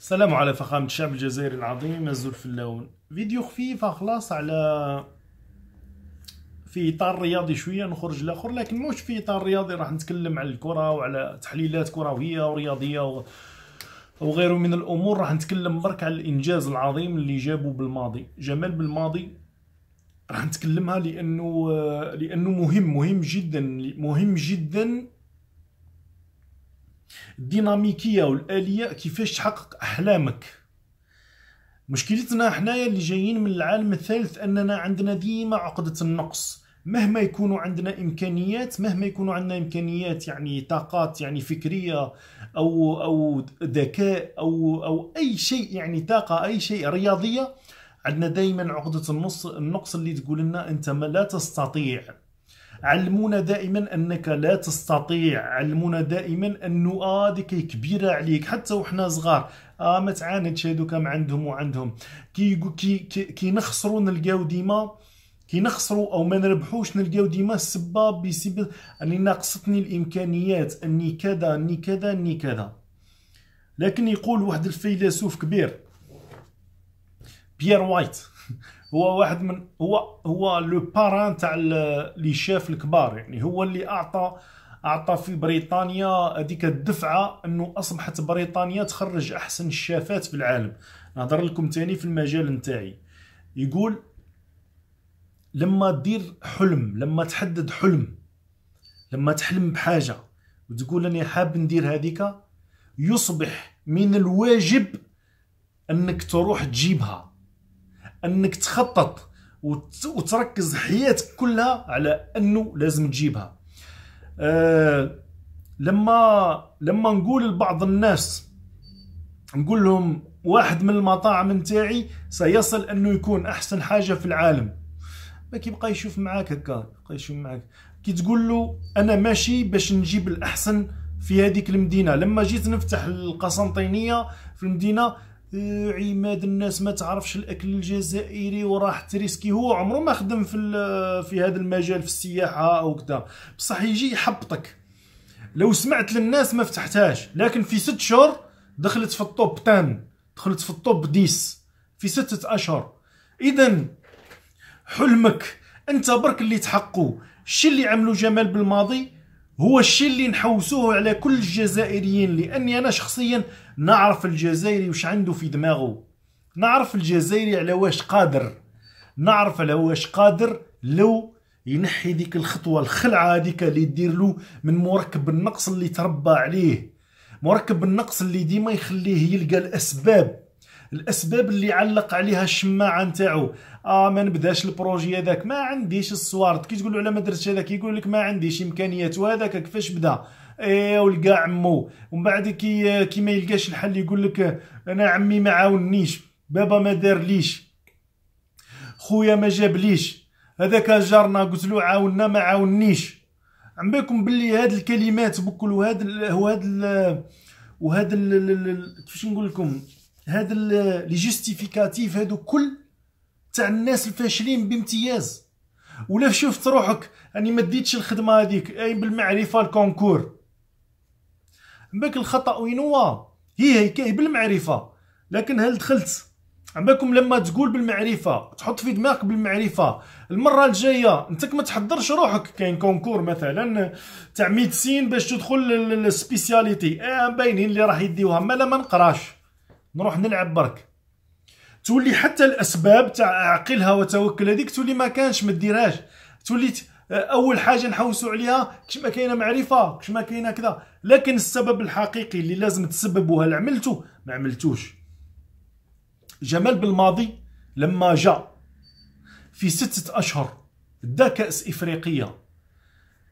السلام على فخامة الشعب الجزائري العظيم الزول في اللون فيديو خفيف خلاص على في اطار رياضي شويه نخرج لاخر لكن مش في اطار رياضي راح نتكلم على الكره وعلى تحليلات كرويه ورياضيه و... وغيره من الامور راح نتكلم برك على الانجاز العظيم اللي جابه بالماضي جمال بالماضي راح نتكلمها لانه لانه مهم مهم جدا مهم جدا الديناميكيه والاليه كيفاش تحقق احلامك مشكلتنا حنايا اللي جايين من العالم الثالث اننا عندنا ديما عقده النقص مهما يكونوا عندنا امكانيات مهما يكونوا عندنا امكانيات يعني طاقات يعني فكريه او او ذكاء او او اي شيء يعني طاقه اي شيء رياضيه عندنا دائما عقده النقص النقص اللي تقول لنا انت ما لا تستطيع علمونا دائما انك لا تستطيع علمونا دائما انه اه ديك كبيره عليك حتى وحنا صغار اه ما تعاندش هذوك عندهم وعندهم كي كي كي نخسروا نلقاو ديما كي نخسروا او ما نربحوش نلقاو ديما السباب بسبب اني ناقصتني الامكانيات اني كذا اني كذا اني كذا لكن يقول واحد الفيلسوف كبير بيير وايت هو واحد من هو هو لو باران تاع لي شاف الكبار يعني هو اللي اعطى اعطى في بريطانيا هذيك الدفعه انه اصبحت بريطانيا تخرج احسن الشافات في العالم نهضر لكم تاني في المجال نتاعي يقول لما دير حلم لما تحدد حلم لما تحلم بحاجه وتقول اني حاب ندير هذيك يصبح من الواجب انك تروح تجيبها انك تخطط وتركز حياتك كلها على انه لازم تجيبها أه لما لما نقول لبعض الناس نقول لهم واحد من المطاعم نتاعي سيصل انه يكون احسن حاجه في العالم ما كيبقى يشوف معاك هكا يبقى يشوف معاك كي تقول له انا ماشي باش نجيب الاحسن في هذيك المدينه لما جيت نفتح القسنطينيه في المدينه عماد الناس ما تعرفش الاكل الجزائري وراح تريسكي هو عمره ما خدم في في هذا المجال في السياحه او كذا بصح يجي يحبطك لو سمعت للناس ما فتحتهاش لكن في ست شهور دخلت في الطوب 10 دخلت في الطوب 10 في ستة اشهر اذا حلمك انت برك اللي تحقو الشيء اللي عملو جمال بالماضي هو الشيء اللي نحوسوه على كل الجزائريين لاني انا شخصيا نعرف الجزائري وش عنده في دماغه نعرف الجزائري على واش قادر نعرف على واش قادر لو ينحي ديك الخطوه الخلعه هذيك اللي دير له من مركب النقص اللي تربى عليه مركب النقص اللي ديما يخليه يلقى الاسباب الاسباب اللي علق عليها الشماعه نتاعو اه ما نبداش البروجي هذاك ما عنديش السوارت كي تقول له على ما درتش هذاك يقول لك ما عنديش امكانيات وهذاك كيفاش بدا ايوا لقى عمو ومن بعد كي كي ما يلقاش الحل يقول لك انا عمي ما عاونيش بابا ما دارليش خويا ما جابليش هذاك جارنا قلت له عاوننا ما عاونيش عم بكم باللي هاد الكلمات بكل وهاد وهاد وهاد كيفاش نقول لكم هاد لي جوستيفيكاتيف هادو كل تاع الناس الفاشلين بامتياز ولا شفت روحك اني ما ديتش الخدمه هذيك اي بالمعرفه الكونكور عمباك الخطا وين هو هي هي كاي بالمعرفه لكن هل دخلت عمباكم لما تقول بالمعرفه تحط في دماغك بالمعرفه المره الجايه انتك ما تحضرش روحك كاين كونكور مثلا تاع ميدسين باش تدخل للسبيسياليتي اه باينين اللي راح يديوها ما لا ما نقراش نروح نلعب برك تولي حتى الاسباب تاع عقلها وتوكل هذيك تولي ما كانش ما ديرهاش تولي اول حاجه نحوسوا عليها كش ما كاينه معرفه كش ما كاينه كذا لكن السبب الحقيقي اللي لازم تسببوها هل عملته ما عملتوش جمال بالماضي لما جاء في ستة أشهر دا كأس إفريقية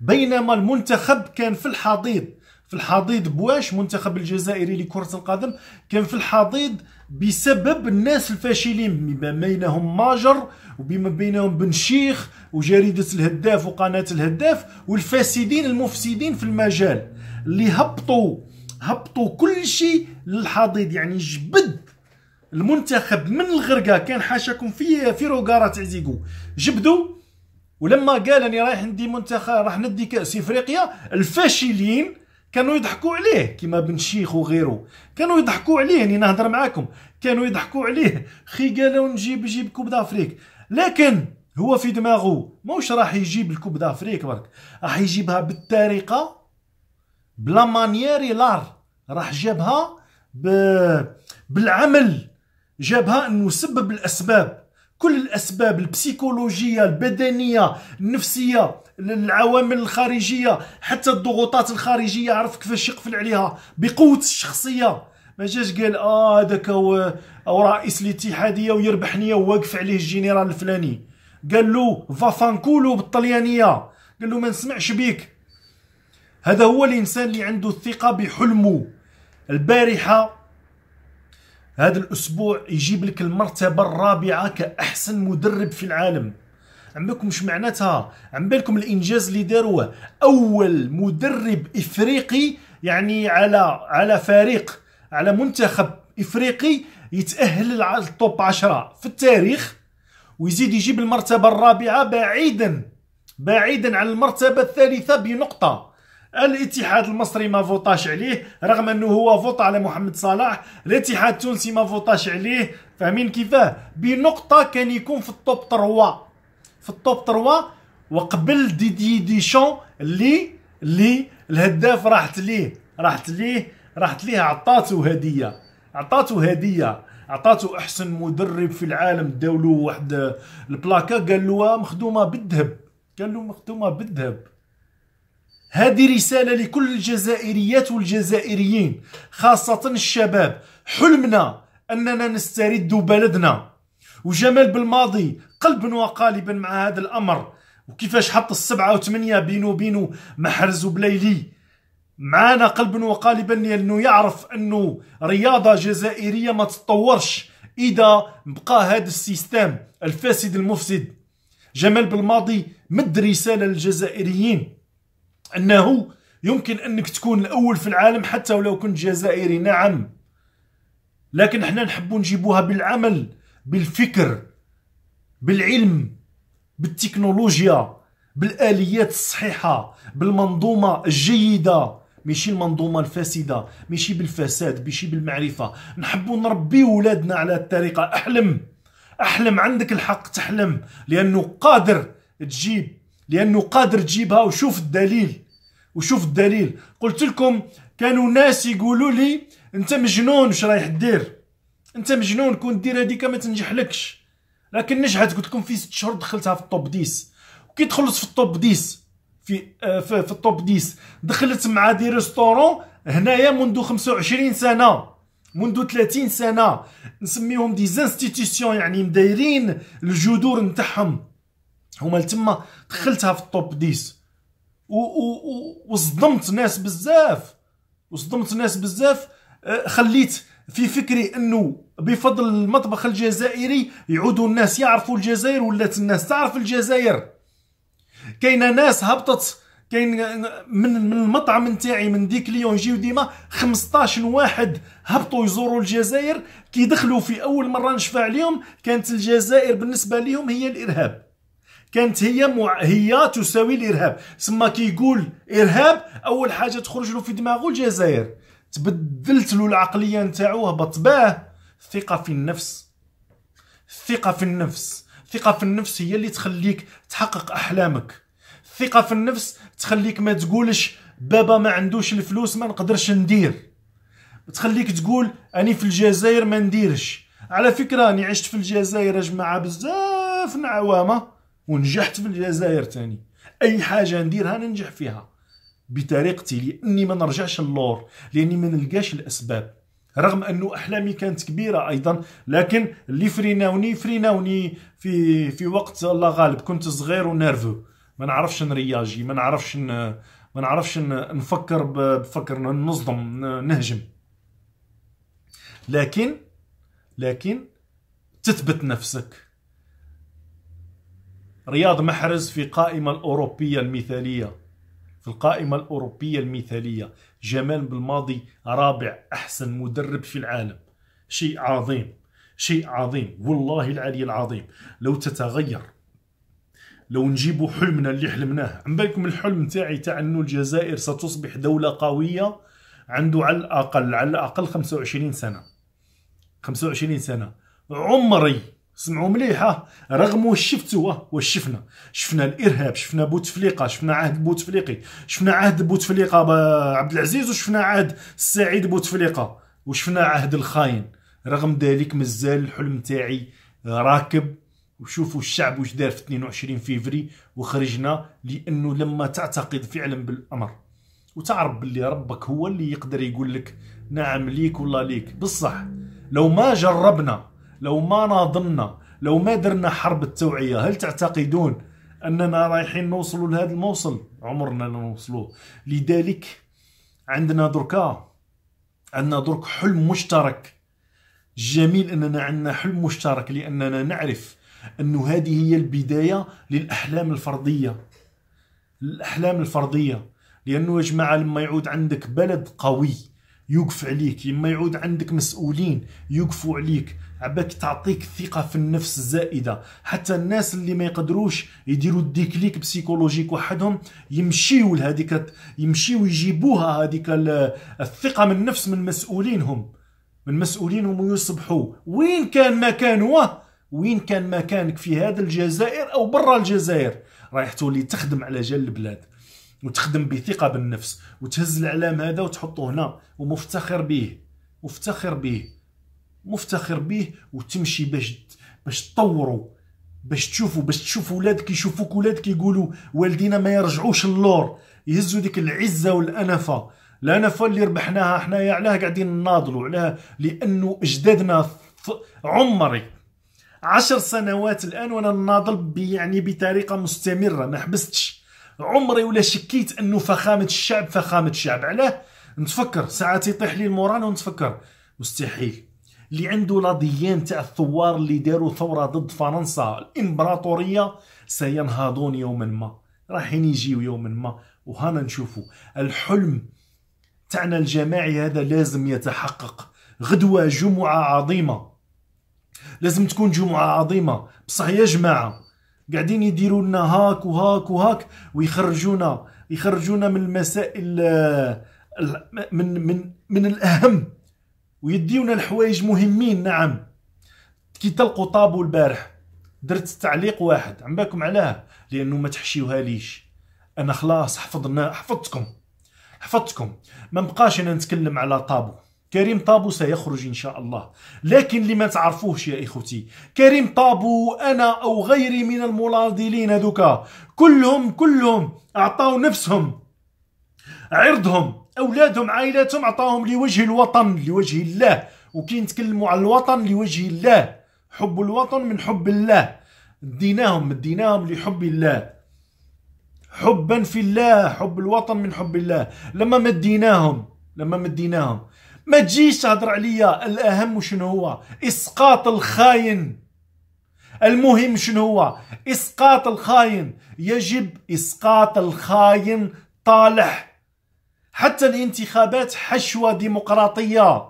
بينما المنتخب كان في الحضيض في الحضيض بواش منتخب الجزائري لكرة القدم كان في الحضيض بسبب الناس الفاشلين بما بينهم ماجر وبما بينهم بن شيخ وجريدة الهداف وقناة الهداف والفاسدين المفسدين في المجال اللي هبطوا هبطوا كل شيء للحضيض يعني جبد المنتخب من الغرقة كان حاشاكم في في روغارة تاع زيكو جبدوا ولما قال اني رايح ندي منتخب راح ندي كاس افريقيا الفاشلين كانوا يضحكوا عليه كيما بن شيخ وغيره كانوا يضحكوا عليه اني نهضر معاكم كانوا يضحكوا عليه خي قالوا نجيب نجيب كوب دافريك لكن هو في دماغه موش راح يجيب الكوب دافريك برك راح يجيبها بالطريقه بلا مانيير لار راح جابها ب... بالعمل جابها انه سبب الاسباب كل الاسباب البسيكولوجيه البدنيه النفسيه العوامل الخارجيه حتى الضغوطات الخارجيه عرف كيفاش يقفل عليها بقوه الشخصيه ما جاش قال اه هذاك هو رئيس الاتحاديه ويربحني وواقف عليه الجنرال الفلاني قال له فافانكولو بالطليانيه قال له ما نسمعش بيك هذا هو الانسان اللي عنده الثقه بحلمه البارحه هذا الاسبوع يجيب لك المرتبه الرابعه كاحسن مدرب في العالم عم بالكم مش معناتها عم بالكم الانجاز اللي داروه اول مدرب افريقي يعني على على فريق على منتخب افريقي يتاهل للتوب 10 في التاريخ ويزيد يجيب المرتبه الرابعه بعيدا بعيدا عن المرتبه الثالثه بنقطه الاتحاد المصري ما فوطاش عليه رغم انه هو فوط على محمد صلاح الاتحاد التونسي ما فوطاش عليه فاهمين كيفاه بنقطه كان يكون في التوب 3 في التوب 3 وقبل دي دي دي شون اللي اللي الهداف راحت ليه راحت ليه راحت ليه عطاته هديه عطاته هديه عطاته احسن مدرب في العالم داولو واحد البلاكا قال له مخدومه بالذهب قال له مخدومه بالذهب هذه رسالة لكل الجزائريات والجزائريين خاصة الشباب حلمنا أننا نسترد بلدنا وجمال بالماضي قلبا وقالبا مع هذا الأمر وكيفاش حط السبعة وثمانية بينو بينو محرز بليلي معانا قلبا وقالبا لأنه يعرف أنه رياضة جزائرية ما تتطورش إذا بقى هذا السيستم الفاسد المفسد جمال بالماضي مد رسالة للجزائريين أنه يمكن أنك تكون الأول في العالم حتى ولو كنت جزائري نعم لكن احنا نحبو نجيبوها بالعمل بالفكر بالعلم بالتكنولوجيا بالآليات الصحيحة بالمنظومة الجيدة ماشي المنظومة الفاسدة ماشي بالفساد ماشي بالمعرفة نحبو نربي ولادنا على الطريقة أحلم أحلم عندك الحق تحلم لأنه قادر تجيب لانه قادر تجيبها وشوف الدليل وشوف الدليل قلت لكم كانوا ناس يقولوا لي انت مجنون واش رايح دير انت مجنون كون دير هذيك ما تنجحلكش لكن نجحت قلت لكم في ست شهور دخلتها في الطوب 10 وكي تخلص في الطوب 10 في آه في, في الطوب 10 دخلت مع دي ريستورون هنايا منذ 25 سنه منذ 30 سنه نسميهم دي زانستيتيسيون يعني مدايرين الجذور نتاعهم هما لتما دخلتها في الطوب 10 وصدمت ناس بزاف وصدمت ناس بزاف أه، خليت في فكري انه بفضل المطبخ الجزائري يعودوا الناس يعرفوا الجزائر ولات الناس تعرف الجزائر كاينه ناس هبطت كاين من من المطعم نتاعي من ديك ليون جيو ديما 15 واحد هبطوا يزوروا الجزائر كي دخلوا في اول مره نشفع عليهم كانت الجزائر بالنسبه لهم هي الارهاب كانت هي مع... هي تساوي الارهاب سما كيقول ارهاب اول حاجه تخرج له في دماغه الجزائر تبدلت له العقليه نتاعو هبط باه الثقه في النفس الثقه في النفس الثقه في النفس هي اللي تخليك تحقق احلامك الثقه في النفس تخليك ما تقولش بابا ما عندوش الفلوس ما نقدرش ندير تخليك تقول اني في الجزائر ما نديرش على فكره اني عشت في الجزائر يا جماعه بزاف نعوامه ونجحت في الجزائر تاني اي حاجه نديرها ننجح فيها بطريقتي لاني ما نرجعش اللور لاني ما نلقاش الاسباب رغم انه احلامي كانت كبيره ايضا لكن اللي فريناوني فريناوني في في وقت الله غالب كنت صغير ونيرفو ما نعرفش نرياجي ما نعرفش ما نعرفش نفكر بفكر نصدم نهجم لكن لكن تثبت نفسك رياض محرز في قائمة الأوروبية المثالية في القائمة الأوروبية المثالية جمال بالماضي رابع أحسن مدرب في العالم شيء عظيم شيء عظيم والله العلي العظيم لو تتغير لو نجيبوا حلمنا اللي حلمناه عم بالكم الحلم تاعي تاع انه الجزائر ستصبح دولة قوية عنده على الأقل على الأقل 25 سنة 25 سنة عمري سمعوا مليحه رغم واش شفتوا واش شفنا شفنا الارهاب شفنا بوتفليقه شفنا عهد بوتفليقي شفنا عهد بوتفليقه عبد العزيز وشفنا عهد السعيد بوتفليقه وشفنا عهد الخاين رغم ذلك مازال الحلم تاعي آه، راكب وشوفوا الشعب واش دار في 22 فيفري وخرجنا لانه لما تعتقد فعلا بالامر وتعرف باللي ربك هو اللي يقدر يقول لك نعم ليك ولا ليك بصح لو ما جربنا لو ما ناضمنا لو ما درنا حرب التوعيه هل تعتقدون اننا رايحين نوصلوا لهذا الموصل عمرنا ما نوصلوه لذلك عندنا دركا عندنا درك حلم مشترك جميل اننا عندنا حلم مشترك لاننا نعرف أن هذه هي البداية للأحلام الفردية الأحلام الفردية لأنه يا جماعة لما يعود عندك بلد قوي يوقف عليك يما يعود عندك مسؤولين يوقفوا عليك عباك تعطيك ثقة في النفس الزائدة حتى الناس اللي ما يقدروش يديروا الديكليك بسيكولوجيك وحدهم يمشيو لهذيك يمشيو يجيبوها هذيك الثقة من النفس من مسؤولينهم من مسؤولينهم ويصبحوا وين كان ما هو وين كان مكانك في هذا الجزائر او برا الجزائر رايح تولي تخدم على جال البلاد وتخدم بثقه بالنفس وتهز الاعلام هذا وتحطه هنا ومفتخر به مفتخر به مفتخر به وتمشي باش باش تطوروا باش تشوفوا باش تشوفوا ولادك يشوفوك ولادك يقولوا والدينا ما يرجعوش اللور يهزوا ديك العزه والانفه الانفه اللي ربحناها حنايا علاه قاعدين نناضلوا علاه لانه اجدادنا عمري عشر سنوات الان وانا ناضل يعني بطريقه مستمره ما حبستش عمري ولا شكيت انه فخامه الشعب فخامه الشعب علاه نتفكر ساعات يطيح لي المورال ونتفكر مستحيل اللي عنده لا ديان تاع الثوار اللي داروا ثوره ضد فرنسا الامبراطوريه سينهضون يوما ما رايحين يجيو يوما ما وهنا نشوفوا الحلم تاعنا الجماعي هذا لازم يتحقق غدوه جمعه عظيمه لازم تكون جمعه عظيمه بصح يا جماعه قاعدين يديروا لنا هاك وهاك وهاك ويخرجونا يخرجونا من المسائل آه، من من من الاهم ويديونا لحوايج مهمين نعم كي تلقوا طابو البارح درت تعليق واحد عم بالكم علاه لانه ما تحشيوها ليش انا خلاص حفظنا حفظتكم حفظتكم ما بقاش انا نتكلم على طابو كريم طابو سيخرج ان شاء الله لكن لما تعرفوهش يا اخوتي كريم طابو انا او غيري من المناضلين هذوك كلهم كلهم أعطاوا نفسهم عرضهم اولادهم عائلاتهم أعطاهم لوجه الوطن لوجه الله وكي نتكلموا على الوطن لوجه الله حب الوطن من حب الله ديناهم مديناهم لحب الله حبا في الله حب الوطن من حب الله لما مديناهم لما مديناهم ما تجيش تهضر عليا الاهم شنو هو اسقاط الخاين المهم شنو هو اسقاط الخاين يجب اسقاط الخاين طالح حتى الانتخابات حشوه ديمقراطيه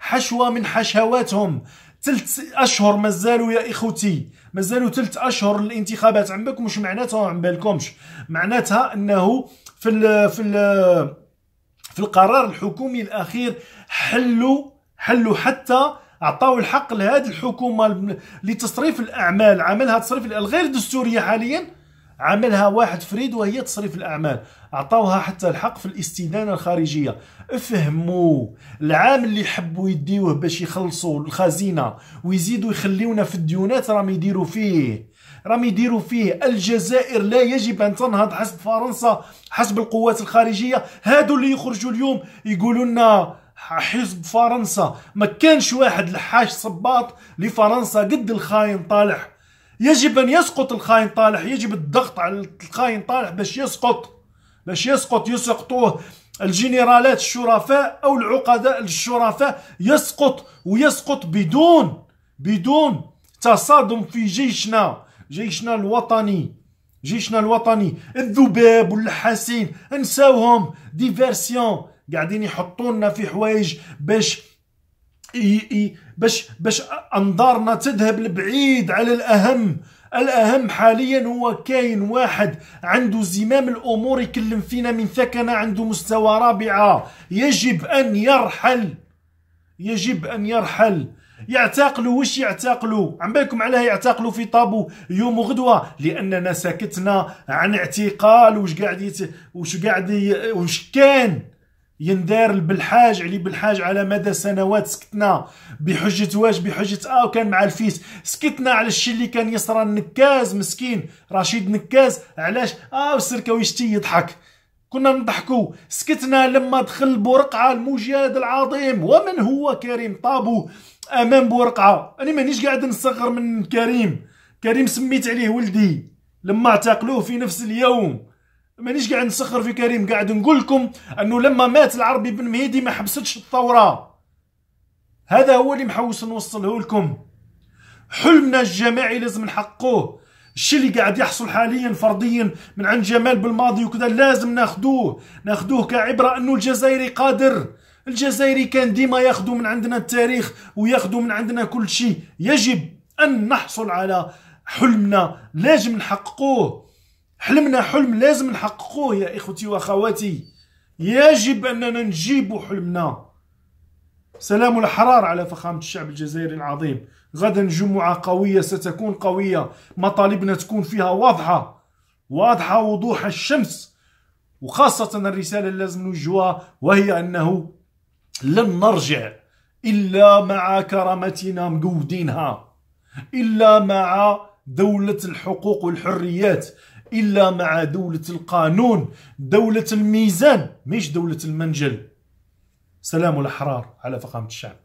حشوه من حشواتهم ثلث اشهر مازالوا يا اخوتي مازالوا ثلث اشهر الانتخابات عم بالكم معناتها عم بالكمش معناتها انه في الـ في الـ في القرار الحكومي الاخير حلوا حلوا حتى عطاو الحق لهذه الحكومه لتصريف الاعمال عملها تصريف الغير دستوريه حاليا عملها واحد فريد وهي تصريف الاعمال عطاوها حتى الحق في الاستدانه الخارجيه افهموا العام اللي يحبوا يديوه باش يخلصوا الخزينه ويزيدوا يخليونا في الديونات راهم يديروا فيه راهم يديروا فيه الجزائر لا يجب ان تنهض حسب فرنسا حسب القوات الخارجيه هادو اللي يخرجوا اليوم يقولوا لنا حزب فرنسا ما كانش واحد الحاج صباط لفرنسا قد الخاين طالح يجب ان يسقط الخاين طالح يجب الضغط على الخاين طالح باش يسقط باش يسقط يسقطوه الجنرالات الشرفاء او العقداء الشرفاء يسقط ويسقط بدون بدون تصادم في جيشنا جيشنا الوطني جيشنا الوطني الذباب والحاسين نساوهم ديفيرسيون قاعدين يحطونا في حوايج باش باش باش انظارنا تذهب لبعيد على الاهم الاهم حاليا هو كاين واحد عنده زمام الامور يكلم فينا من ثكنه عنده مستوى رابعه يجب ان يرحل يجب ان يرحل يعتقلوا واش يعتقلوا عم بالكم علاه يعتقلوا في طابو يوم وغدوه لاننا سكتنا عن اعتقال واش قاعد يت... واش قاعد ي... واش كان يندار بالحاج علي بالحاج على مدى سنوات سكتنا بحجه واش بحجه اه وكان مع الفيس سكتنا على الشيء اللي كان يصرى النكاز مسكين رشيد نكاز علاش اه السركاوي يضحك كنا نضحكوا سكتنا لما دخل بورقعه المجاد العظيم ومن هو كريم طابو امام بورقعه انا مانيش قاعد نصغر من كريم كريم سميت عليه ولدي لما اعتقلوه في نفس اليوم مانيش قاعد نسخر في كريم قاعد نقول لكم انه لما مات العربي بن مهيدي ما حبستش الثوره هذا هو اللي محوس نوصله لكم حلمنا الجماعي لازم نحققوه الشيء اللي قاعد يحصل حاليا فرديا من عند جمال بالماضي وكذا لازم ناخذوه ناخذوه كعبره انه الجزائري قادر الجزائري كان ديما ياخذوا من عندنا التاريخ وياخذوا من عندنا كل شيء يجب ان نحصل على حلمنا لازم نحققوه حلمنا حلم لازم نحققوه يا اخوتي واخواتي يجب اننا نجيب حلمنا سلام الحرار على فخامه الشعب الجزائري العظيم غدا جمعه قويه ستكون قويه مطالبنا تكون فيها واضحه واضحه وضوح الشمس وخاصه الرساله اللي لازم نوجهها وهي انه لن نرجع إلا مع كرامتنا مقودينها إلا مع دولة الحقوق والحريات إلا مع دولة القانون دولة الميزان مش دولة المنجل سلام الأحرار على فخامة الشعب